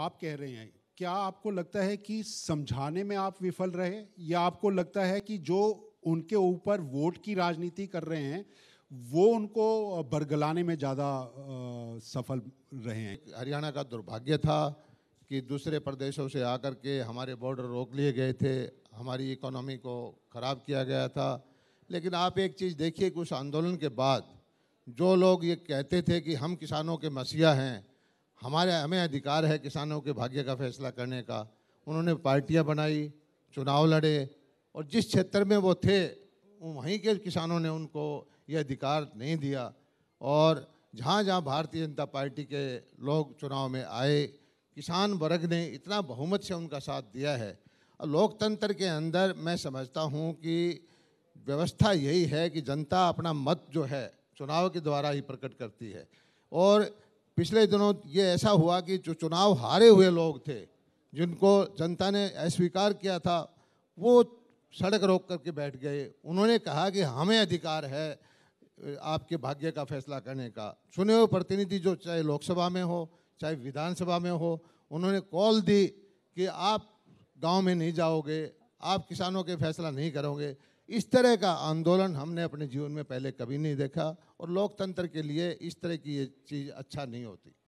आप कह रहे हैं क्या आपको लगता है कि समझाने में आप विफल रहे या आपको लगता है कि जो उनके ऊपर वोट की राजनीति कर रहे हैं वो उनको बरगलाने में ज़्यादा सफल रहे हैं हरियाणा का दुर्भाग्य था कि दूसरे प्रदेशों से आकर के हमारे बॉर्डर रोक लिए गए थे हमारी इकोनॉमी को ख़राब किया गया था लेकिन आप एक चीज़ देखिए कि उस आंदोलन के बाद जो लोग ये कहते थे कि हम किसानों के मसीहा हैं हमारे हमें अधिकार है किसानों के भाग्य का फैसला करने का उन्होंने पार्टियां बनाई चुनाव लड़े और जिस क्षेत्र में वो थे वहीं के किसानों ने उनको ये अधिकार नहीं दिया और जहाँ जहाँ भारतीय जनता पार्टी के लोग चुनाव में आए किसान वर्ग ने इतना बहुमत से उनका साथ दिया है और लोकतंत्र के अंदर मैं समझता हूँ कि व्यवस्था यही है कि जनता अपना मत जो है चुनाव के द्वारा ही प्रकट करती है और पिछले दिनों ये ऐसा हुआ कि जो चुनाव हारे हुए लोग थे जिनको जनता ने अस्वीकार किया था वो सड़क रोक करके बैठ गए उन्होंने कहा कि हमें अधिकार है आपके भाग्य का फैसला करने का चुने हुए प्रतिनिधि जो चाहे लोकसभा में हो चाहे विधानसभा में हो उन्होंने कॉल दी कि आप गांव में नहीं जाओगे आप किसानों के फैसला नहीं करोगे इस तरह का आंदोलन हमने अपने जीवन में पहले कभी नहीं देखा और लोकतंत्र के लिए इस तरह की ये चीज़ अच्छा नहीं होती